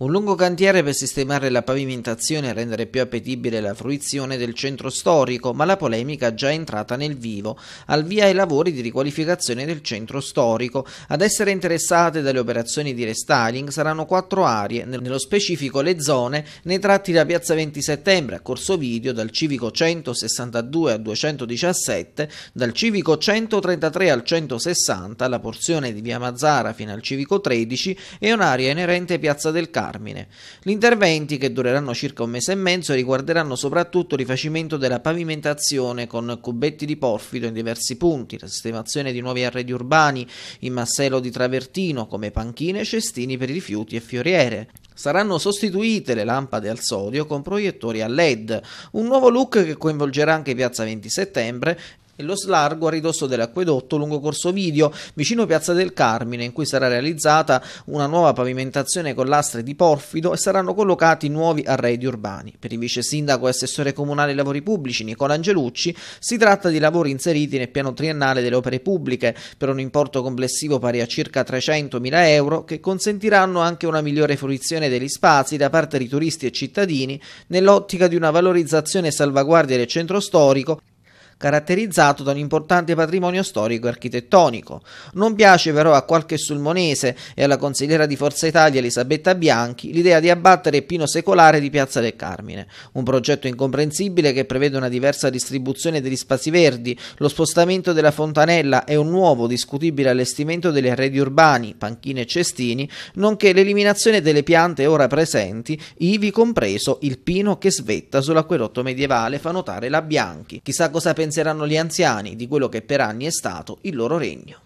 Un lungo cantiere per sistemare la pavimentazione e rendere più appetibile la fruizione del centro storico, ma la polemica è già entrata nel vivo. Al via i lavori di riqualificazione del centro storico. Ad essere interessate dalle operazioni di restyling saranno quattro aree, nello specifico le zone nei tratti da Piazza 20 Settembre a Corso Video dal civico 162 al 217, dal civico 133 al 160, la porzione di Via Mazzara fino al civico 13 e un'area inerente Piazza del Carlo Carmine. Gli interventi, che dureranno circa un mese e mezzo, riguarderanno soprattutto il rifacimento della pavimentazione con cubetti di porfido in diversi punti, la sistemazione di nuovi arredi urbani in massello di travertino come panchine e cestini per i rifiuti e fioriere. Saranno sostituite le lampade al sodio con proiettori a LED, un nuovo look che coinvolgerà anche Piazza 20 Settembre e lo slargo a ridosso dell'acquedotto lungo Corso Video, vicino Piazza del Carmine, in cui sarà realizzata una nuova pavimentazione con lastre di porfido e saranno collocati nuovi arredi urbani. Per il vice sindaco e assessore comunale ai lavori pubblici Nicola Angelucci si tratta di lavori inseriti nel piano triennale delle opere pubbliche per un importo complessivo pari a circa 300.000 euro che consentiranno anche una migliore fruizione degli spazi da parte di turisti e cittadini nell'ottica di una valorizzazione e salvaguardia del centro storico caratterizzato da un importante patrimonio storico e architettonico. Non piace però a qualche sulmonese e alla consigliera di Forza Italia Elisabetta Bianchi l'idea di abbattere il Pino Secolare di Piazza del Carmine, un progetto incomprensibile che prevede una diversa distribuzione degli spazi verdi, lo spostamento della fontanella e un nuovo discutibile allestimento degli arredi urbani, panchine e cestini, nonché l'eliminazione delle piante ora presenti, ivi compreso il pino che svetta sull'acquerotto medievale, fa notare la Bianchi. Chissà cosa pensa penseranno gli anziani di quello che per anni è stato il loro regno.